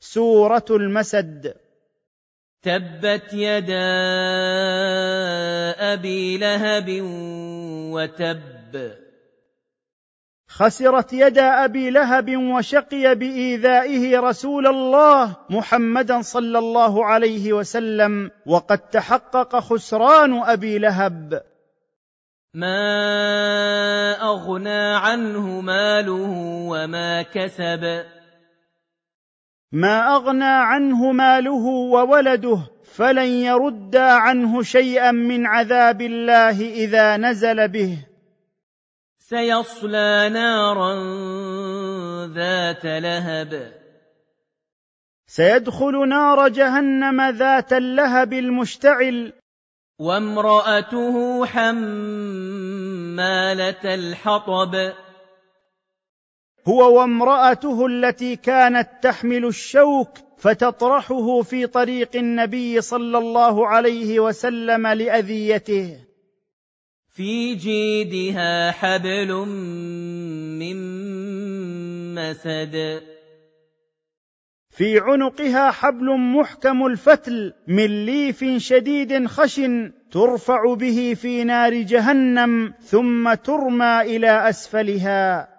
سوره المسد تبت يدا ابي لهب وتب خسرت يدا ابي لهب وشقي بايذائه رسول الله محمدا صلى الله عليه وسلم وقد تحقق خسران ابي لهب ما اغنى عنه ماله وما كسب ما اغنى عنه ماله وولده فلن يرد عنه شيئا من عذاب الله اذا نزل به سيصلى نارا ذات لهب سيدخل نار جهنم ذات اللهب المشتعل وامراته حماله الحطب هو وامراته التي كانت تحمل الشوك فتطرحه في طريق النبي صلى الله عليه وسلم لاذيته في جيدها حبل من مسد في عنقها حبل محكم الفتل من ليف شديد خشن ترفع به في نار جهنم ثم ترمى الى اسفلها